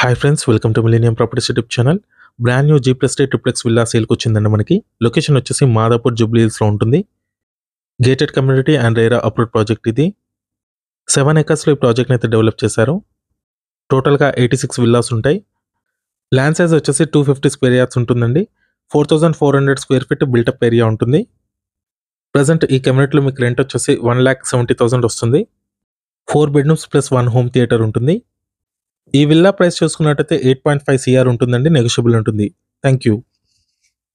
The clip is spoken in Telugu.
hi friends welcome to millennium properties YouTube channel brand new G plus డే ట్రిప్లెక్స్ విల్లా సేల్కి వచ్చిందండి మనకి లొకేషన్ వచ్చేసి మాదాపూర్ జూబ్లీ హిల్స్లో ఉంటుంది gated community and RERA approve project ఇది సెవెన్ ఎకర్స్లో ఈ ప్రాజెక్ట్ని అయితే డెవలప్ చేశారు టోటల్గా ఎయిటీ సిక్స్ విల్లాస్ ఉంటాయి ల్యాండ్ సైజ్ వచ్చేసి టూ ఫిఫ్టీ స్క్వేర్ యార్డ్స్ ఉంటుందండి four thousand four hundred square feet built up area ఉంటుంది ప్రజెంట్ ఈ కమ్యూనిటీలో మీకు రెంట్ వచ్చేసి వన్ ల్యాక్ సెవెంటీ థౌసండ్ వస్తుంది four bedrooms plus one home theatre ఉంటుంది ఈ విల్లా ప్రైస్ చూసుకున్నట్టయితే ఎయిట్ పాయింట్ ఫైవ్ సిఆర్ ఉంటుందండి నెగోషియబుల్ ఉంటుంది థ్యాంక్ యూ